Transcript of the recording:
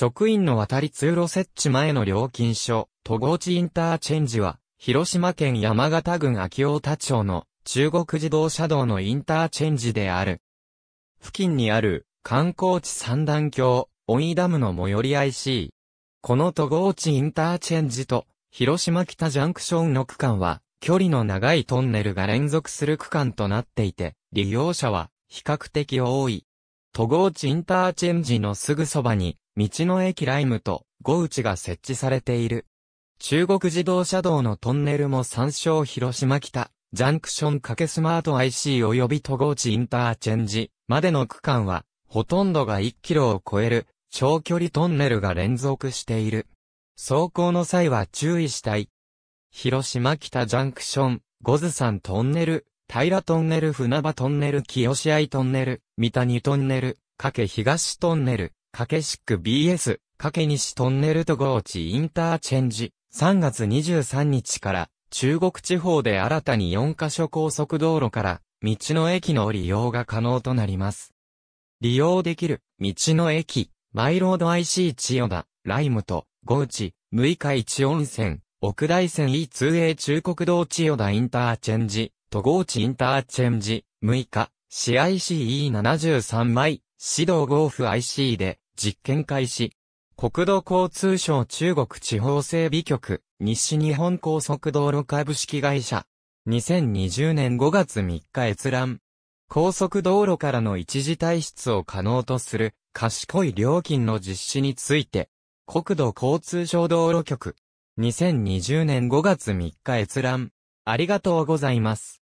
職員の渡り通路設置前の料金所、戸河内インターチェンジは、広島県山形郡秋大田町の中国自動車道のインターチェンジである。付近にある観光地三段橋、オイダムの最寄り IC。この戸河内インターチェンジと広島北ジャンクションの区間は距離の長いトンネルが連続する区間となっていて、利用者は比較的多い。戸河内インターチェンジのすぐそばに道の駅ライムとゴウチが設置されている。中国自動車道のトンネルも参照広島北、ジャンクションかけスマート IC 及び都合地インターチェンジまでの区間は、ほとんどが1キロを超える長距離トンネルが連続している。走行の際は注意したい。広島北ジャンクション、ゴズ山トンネル、平トンネル船場トンネル清合トンネル、三谷トンネル、かけ東トンネル、かけしく BS、かけ西トンネルとゴーチインターチェンジ、3月23日から中国地方で新たに4カ所高速道路から道の駅の利用が可能となります。利用できる道の駅、マイロード IC 千代田、ライムと、ゴーチ、六日市温泉、奥大線 E2A 中国道千代田インターチェンジ、とゴーチインターチェンジ、6日、CICE73 枚、指導合フ IC で実験開始。国土交通省中国地方整備局、西日本高速道路株式会社。2020年5月3日閲覧。高速道路からの一時退出を可能とする賢い料金の実施について、国土交通省道路局。2020年5月3日閲覧。ありがとうございます。